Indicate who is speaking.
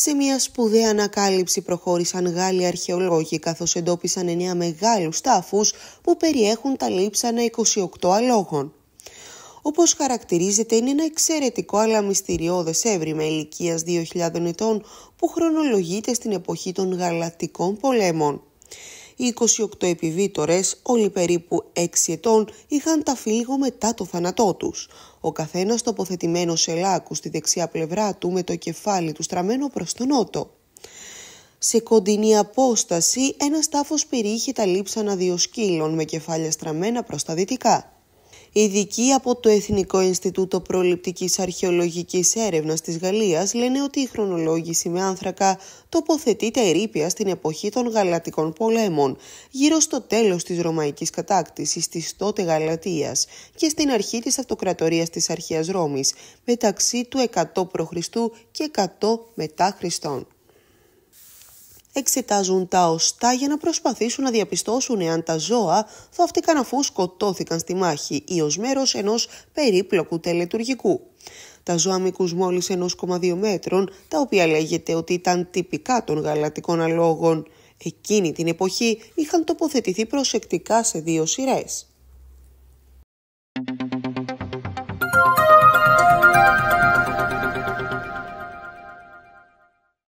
Speaker 1: Σε μια σπουδαία ανακάλυψη προχώρησαν Γάλλοι αρχαιολόγοι καθώς εντόπισαν εννέα μεγάλους τάφους που περιέχουν τα λείψανα 28 αλόγων. Όπως χαρακτηρίζεται είναι ένα εξαιρετικό αλλά μυστηριώδες έβριμα ηλικίας 2.000 ετών που χρονολογείται στην εποχή των Γαλατικών πολέμων. Οι 28 επιβίτορες, όλοι περίπου 6 ετών, είχαν τα λίγο μετά το θάνατό τους. Ο καθένας τοποθετημένος σε λάκου στη δεξιά πλευρά του με το κεφάλι του στραμμένο προς τον νότο. Σε κοντινή απόσταση, ένας τάφος περιείχε τα λείψανα δύο σκύλων με κεφάλια στραμμένα προς τα δυτικά. Ειδικοί από το Εθνικό Ινστιτούτο Προληπτικής Αρχαιολογικής Έρευνας της Γαλλίας λένε ότι η χρονολόγηση με άνθρακα τοποθετείται ερήπια στην εποχή των Γαλατικών πολέμων, γύρω στο τέλος της Ρωμαϊκής κατάκτησης της τότε Γαλατίας και στην αρχή της Αυτοκρατορίας της Αρχαίας Ρώμης, μεταξύ του 100 π.Χ. και 100 μετά εξετάζουν τα οστά για να προσπαθήσουν να διαπιστώσουν εάν τα ζώα θαύτηκαν αφού σκοτώθηκαν στη μάχη ή ως μέρος ενός περίπλοκου τελετουργικού. Τα ζώα μήκους μόλις 1,2 μέτρων, τα οποία λέγεται ότι ήταν τυπικά των γαλατικών αλόγων. Εκείνη την εποχή είχαν τοποθετηθεί προσεκτικά σε δύο σειρές.